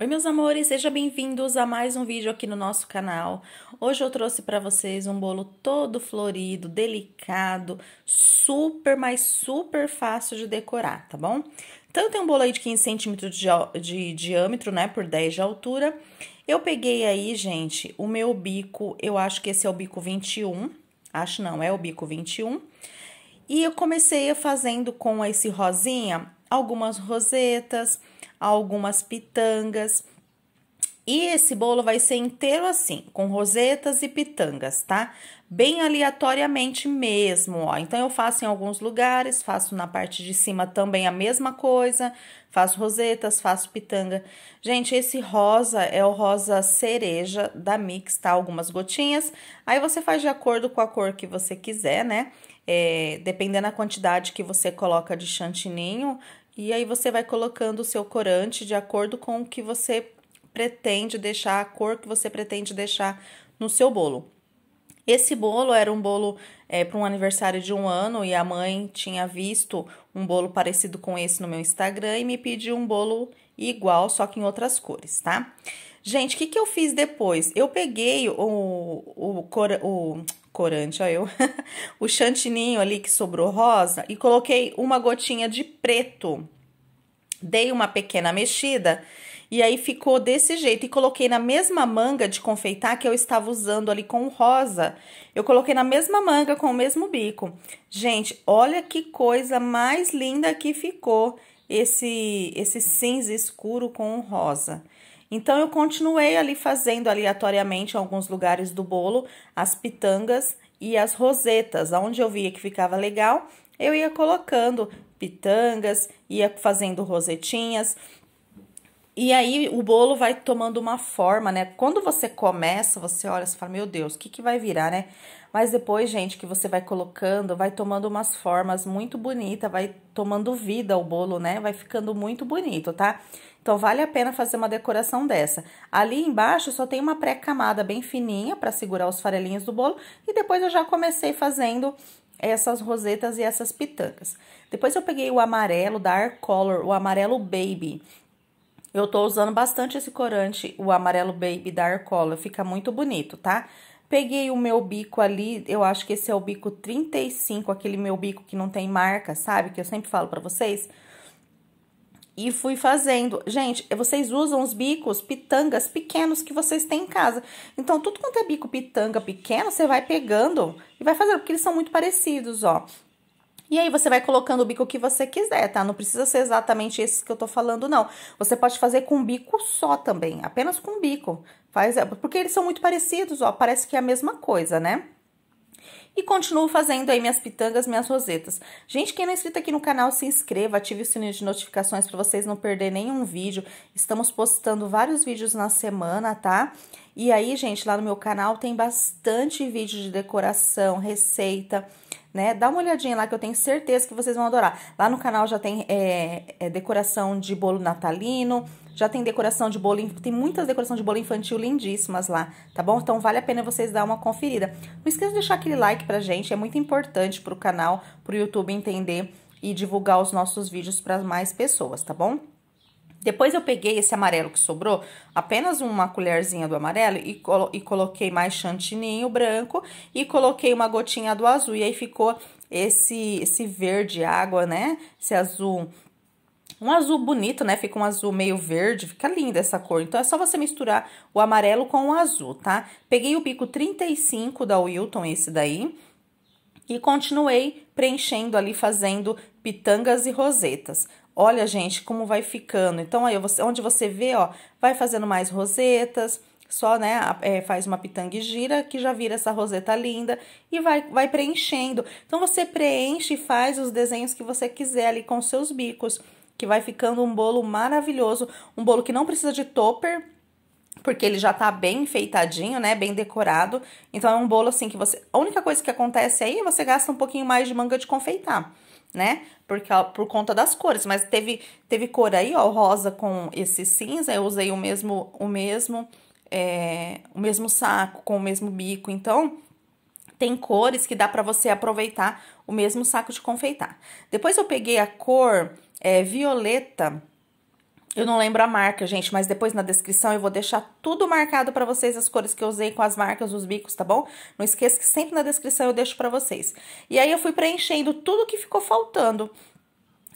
Oi meus amores, sejam bem-vindos a mais um vídeo aqui no nosso canal. Hoje eu trouxe para vocês um bolo todo florido, delicado, super, mas super fácil de decorar, tá bom? Então eu tenho um bolo aí de 15 centímetros de, de diâmetro, né, por 10 de altura. Eu peguei aí, gente, o meu bico, eu acho que esse é o bico 21, acho não, é o bico 21. E eu comecei fazendo com esse rosinha algumas rosetas, algumas pitangas. E esse bolo vai ser inteiro assim, com rosetas e pitangas, tá? Bem aleatoriamente mesmo, ó. Então, eu faço em alguns lugares, faço na parte de cima também a mesma coisa, faço rosetas, faço pitanga. Gente, esse rosa é o rosa cereja da Mix, tá? Algumas gotinhas. Aí, você faz de acordo com a cor que você quiser, né? é, dependendo da quantidade que você coloca de chantininho, e aí você vai colocando o seu corante de acordo com o que você pretende deixar, a cor que você pretende deixar no seu bolo. Esse bolo era um bolo é, para um aniversário de um ano e a mãe tinha visto um bolo parecido com esse no meu Instagram e me pediu um bolo igual, só que em outras cores, tá? Gente, o que, que eu fiz depois? Eu peguei o, o, o corante, ó eu, o chantininho ali que sobrou rosa e coloquei uma gotinha de preto. Dei uma pequena mexida e aí ficou desse jeito. E coloquei na mesma manga de confeitar que eu estava usando ali com rosa. Eu coloquei na mesma manga com o mesmo bico. Gente, olha que coisa mais linda que ficou esse, esse cinza escuro com rosa. Então eu continuei ali fazendo aleatoriamente em alguns lugares do bolo as pitangas e as rosetas, aonde eu via que ficava legal, eu ia colocando pitangas, ia fazendo rosetinhas. E aí o bolo vai tomando uma forma, né? Quando você começa, você olha, e fala, meu Deus, o que, que vai virar, né? Mas depois, gente, que você vai colocando, vai tomando umas formas muito bonitas, vai tomando vida o bolo, né? Vai ficando muito bonito, tá? Então, vale a pena fazer uma decoração dessa. Ali embaixo só tem uma pré-camada bem fininha para segurar os farelinhos do bolo. E depois eu já comecei fazendo essas rosetas e essas pitangas. Depois eu peguei o amarelo da Art Color, o amarelo Baby, eu tô usando bastante esse corante, o amarelo baby da Arcola, fica muito bonito, tá? Peguei o meu bico ali, eu acho que esse é o bico 35, aquele meu bico que não tem marca, sabe? Que eu sempre falo pra vocês. E fui fazendo. Gente, vocês usam os bicos pitangas pequenos que vocês têm em casa. Então, tudo quanto é bico pitanga pequeno, você vai pegando e vai fazendo, porque eles são muito parecidos, ó. E aí você vai colocando o bico que você quiser, tá? Não precisa ser exatamente esse que eu tô falando, não. Você pode fazer com bico só também, apenas com bico. Faz, é, porque eles são muito parecidos, ó, parece que é a mesma coisa, né? E continuo fazendo aí minhas pitangas, minhas rosetas. Gente, quem não é inscrito aqui no canal, se inscreva, ative o sininho de notificações para vocês não perder nenhum vídeo. Estamos postando vários vídeos na semana, tá? E aí, gente, lá no meu canal tem bastante vídeo de decoração, receita, receita né? Dá uma olhadinha lá que eu tenho certeza que vocês vão adorar. Lá no canal já tem é, é, decoração de bolo natalino, já tem decoração de bolo, tem muitas decorações de bolo infantil lindíssimas lá, tá bom? Então vale a pena vocês dar uma conferida. Não esqueça de deixar aquele like pra gente, é muito importante pro canal, pro YouTube entender e divulgar os nossos vídeos para mais pessoas, tá bom? Depois eu peguei esse amarelo que sobrou, apenas uma colherzinha do amarelo e, colo e coloquei mais chantininho branco e coloquei uma gotinha do azul. E aí ficou esse, esse verde água, né? Esse azul um azul bonito, né? Fica um azul meio verde, fica linda essa cor. Então, é só você misturar o amarelo com o azul, tá? Peguei o bico 35 da Wilton, esse daí, e continuei preenchendo ali, fazendo pitangas e rosetas. Olha, gente, como vai ficando. Então, aí, onde você vê, ó, vai fazendo mais rosetas, só, né, é, faz uma pitanga e gira, que já vira essa roseta linda e vai, vai preenchendo. Então, você preenche e faz os desenhos que você quiser ali com seus bicos, que vai ficando um bolo maravilhoso, um bolo que não precisa de topper, porque ele já tá bem enfeitadinho, né, bem decorado. Então é um bolo assim que você, a única coisa que acontece aí é você gasta um pouquinho mais de manga de confeitar, né? Porque ó, por conta das cores, mas teve teve cor aí, ó, rosa com esse cinza, eu usei o mesmo o mesmo é, o mesmo saco com o mesmo bico, então tem cores que dá para você aproveitar o mesmo saco de confeitar. Depois eu peguei a cor é, violeta eu não lembro a marca, gente, mas depois na descrição eu vou deixar tudo marcado para vocês, as cores que eu usei com as marcas, os bicos, tá bom? Não esqueça que sempre na descrição eu deixo para vocês. E aí eu fui preenchendo tudo que ficou faltando.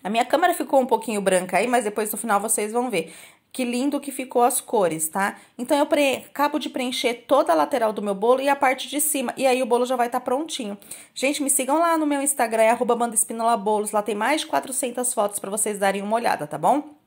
A minha câmera ficou um pouquinho branca aí, mas depois no final vocês vão ver. Que lindo que ficou as cores, tá? Então, eu pre... acabo de preencher toda a lateral do meu bolo e a parte de cima. E aí, o bolo já vai estar tá prontinho. Gente, me sigam lá no meu Instagram, é arroba Lá tem mais de 400 fotos para vocês darem uma olhada, tá bom?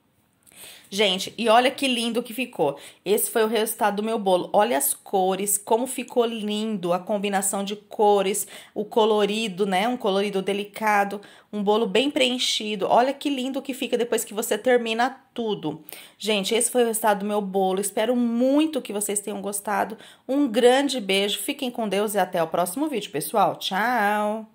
Gente, e olha que lindo que ficou. Esse foi o resultado do meu bolo. Olha as cores, como ficou lindo a combinação de cores, o colorido, né? Um colorido delicado, um bolo bem preenchido. Olha que lindo que fica depois que você termina tudo. Gente, esse foi o resultado do meu bolo. Espero muito que vocês tenham gostado. Um grande beijo, fiquem com Deus e até o próximo vídeo, pessoal. Tchau!